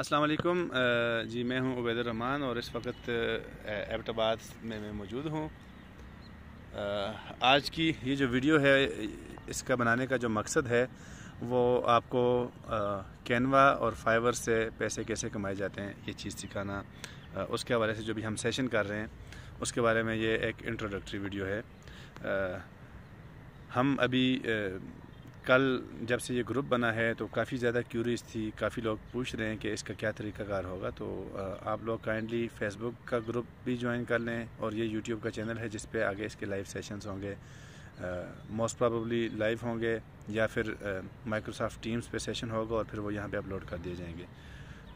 वालेकुम जी मैं हूं उबैद रहमान और इस वक्त एबटाबाद में मैं मौजूद हूं आज की ये जो वीडियो है इसका बनाने का जो मकसद है वो आपको कैनवा और फाइबर से पैसे कैसे कमाए जाते हैं ये चीज़ सिखाना उसके हवाले से जो भी हम सेशन कर रहे हैं उसके बारे में ये एक इंट्रोडक्टरी वीडियो है हम अभी कल जब से ये ग्रुप बना है तो काफ़ी ज़्यादा क्यूरियस थी काफ़ी लोग पूछ रहे हैं कि इसका क्या तरीकाकार होगा तो आप लोग काइंडली फेसबुक का ग्रुप भी ज्वाइन कर लें और ये यूट्यूब का चैनल है जिसपे आगे इसके लाइव सेशंस होंगे मोस्ट प्रॉबली लाइव होंगे या फिर माइक्रोसॉफ्ट टीम्स पे सेशन होगा और फिर वो यहाँ पे अपलोड कर दिए जाएंगे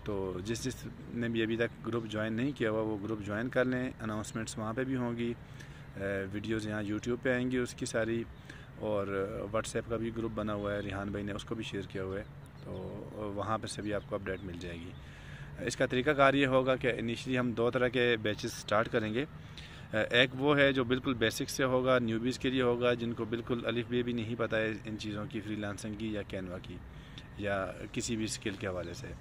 तो जिस जिस ने भी अभी तक ग्रुप ज्वाइन नहीं किया हुआ वो ग्रुप ज्वाइन कर लें अनाउंसमेंट्स वहाँ पर भी होंगी वीडियोज़ यहाँ यूट्यूब पर आएंगी उसकी सारी और व्हाट्सएप का भी ग्रुप बना हुआ है रिहान भाई ने उसको भी शेयर किया हुआ है तो वहाँ पर से भी आपको अपडेट मिल जाएगी इसका तरीका कार ये होगा कि इनिशली हम दो तरह के बैचेस स्टार्ट करेंगे एक वो है जो बिल्कुल बेसिक से होगा न्यूबीज़ के लिए होगा जिनको बिल्कुल अलिफ बे भी नहीं पता है इन चीज़ों की फ्रीलांसिंग की या कैनवा की या किसी भी स्किल के हवाले से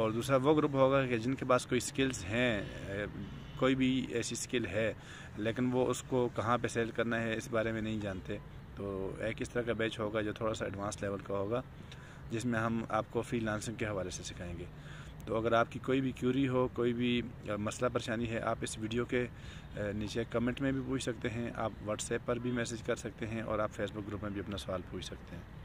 और दूसरा वो ग्रुप होगा कि जिनके पास कोई स्किल्स हैं कोई भी ऐसी स्किल है लेकिन वो उसको कहाँ पे सेल करना है इस बारे में नहीं जानते तो एक इस तरह का बैच होगा जो थोड़ा सा एडवांस लेवल का होगा जिसमें हम आपको फ्री के हवाले से सिखाएंगे तो अगर आपकी कोई भी क्यूरी हो कोई भी मसला परेशानी है आप इस वीडियो के नीचे कमेंट में भी पूछ सकते हैं आप व्हाट्सएप पर भी मैसेज कर सकते हैं और आप फेसबुक ग्रुप में भी अपना सवाल पूछ सकते हैं